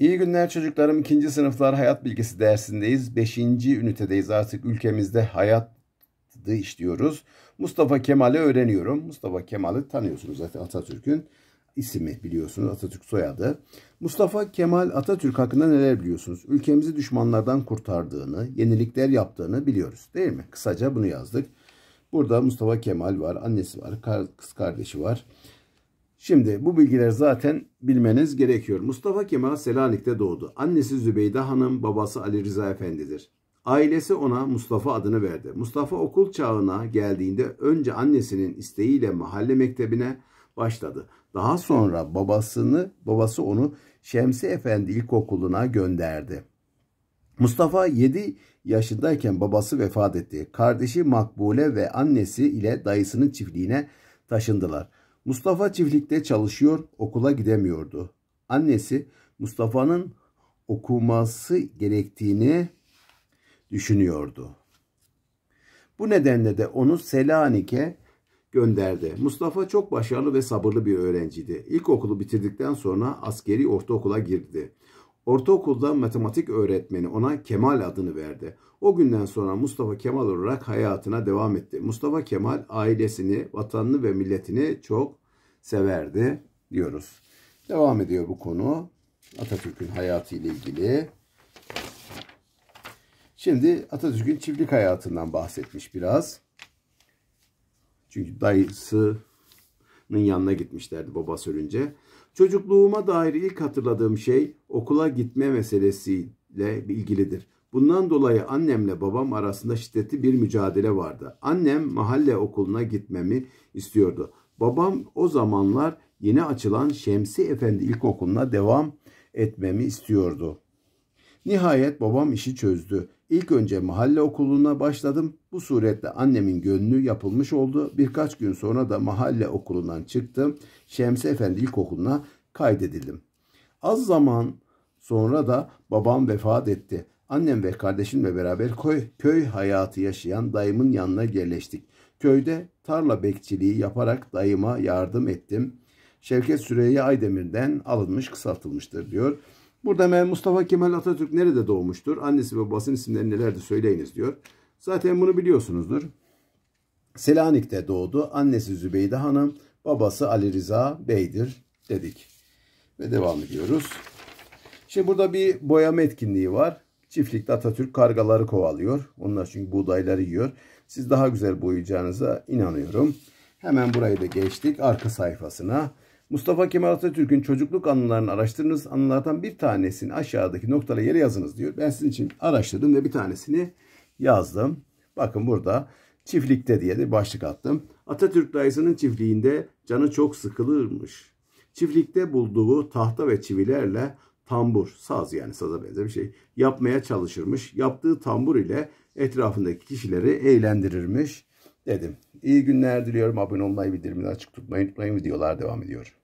İyi günler çocuklarım. İkinci sınıflar hayat bilgisi dersindeyiz. Beşinci ünitedeyiz artık ülkemizde hayat işliyoruz. Mustafa Kemal'i öğreniyorum. Mustafa Kemal'i tanıyorsunuz zaten Atatürk'ün ismi biliyorsunuz Atatürk soyadı. Mustafa Kemal Atatürk hakkında neler biliyorsunuz? Ülkemizi düşmanlardan kurtardığını, yenilikler yaptığını biliyoruz değil mi? Kısaca bunu yazdık. Burada Mustafa Kemal var, annesi var, kız kardeşi var. Şimdi bu bilgiler zaten bilmeniz gerekiyor. Mustafa Kemal Selanik'te doğdu. Annesi Zübeyde Hanım, babası Ali Rıza Efendi'dir. Ailesi ona Mustafa adını verdi. Mustafa okul çağına geldiğinde önce annesinin isteğiyle mahalle mektebine başladı. Daha sonra babasını, babası onu Şemsi Efendi İlkokulu'na gönderdi. Mustafa 7 yaşındayken babası vefat etti. Kardeşi Makbule ve annesi ile dayısının çiftliğine taşındılar. Mustafa çiftlikte çalışıyor, okula gidemiyordu. Annesi Mustafa'nın okuması gerektiğini düşünüyordu. Bu nedenle de onu Selanik'e gönderdi. Mustafa çok başarılı ve sabırlı bir öğrenciydi. İlkokulu bitirdikten sonra askeri ortaokula girdi. Ortaokulda matematik öğretmeni ona Kemal adını verdi. O günden sonra Mustafa Kemal olarak hayatına devam etti. Mustafa Kemal ailesini, vatanını ve milletini çok severdi diyoruz. Devam ediyor bu konu. Atatürk'ün hayatı ile ilgili. Şimdi Atatürk'ün çiftlik hayatından bahsetmiş biraz. Çünkü dayısının yanına gitmişlerdi baba ölünce. Çocukluğuma dair ilk hatırladığım şey okula gitme meselesiyle ilgilidir. Bundan dolayı annemle babam arasında şiddetli bir mücadele vardı. Annem mahalle okuluna gitmemi istiyordu. Babam o zamanlar yeni açılan Şemsi Efendi İlkokulu'na devam etmemi istiyordu. Nihayet babam işi çözdü. İlk önce mahalle okuluna başladım. Bu suretle annemin gönlü yapılmış oldu. Birkaç gün sonra da mahalle okulundan çıktım. Şemsi Efendi İlkokulu'na kaydedildim. Az zaman sonra da babam vefat etti. Annem ve kardeşimle beraber köy, köy hayatı yaşayan dayımın yanına yerleştik. Köyde tarla bekçiliği yaparak dayıma yardım ettim. Şevket Süreyya Aydemir'den alınmış kısaltılmıştır diyor. Burada Mustafa Kemal Atatürk nerede doğmuştur? Annesi ve babasının isimleri nelerdi söyleyiniz diyor. Zaten bunu biliyorsunuzdur. Selanik'te doğdu. Annesi Zübeyde Hanım, babası Ali Rıza Bey'dir dedik. Ve devam ediyoruz. Şimdi burada bir boyama etkinliği var. Çiftlikte Atatürk kargaları kovalıyor. Onlar çünkü buğdayları yiyor. Siz daha güzel boyayacağınıza inanıyorum. Hemen burayı da geçtik arka sayfasına. Mustafa Kemal Atatürk'ün çocukluk anılarını araştırınız. Anılardan bir tanesini aşağıdaki noktalara yere yazınız diyor. Ben sizin için araştırdım ve bir tanesini yazdım. Bakın burada çiftlikte diye de başlık attım. Atatürk dayısının çiftliğinde canı çok sıkılırmış. Çiftlikte bulduğu tahta ve çivilerle tambur, saz yani saza benzer bir şey yapmaya çalışırmış. Yaptığı tambur ile etrafındaki kişileri eğlendirirmiş dedim. İyi günler diliyorum. Abone olmayı, bildirimleri açık tutmayı unutmayın. Videolar devam ediyor.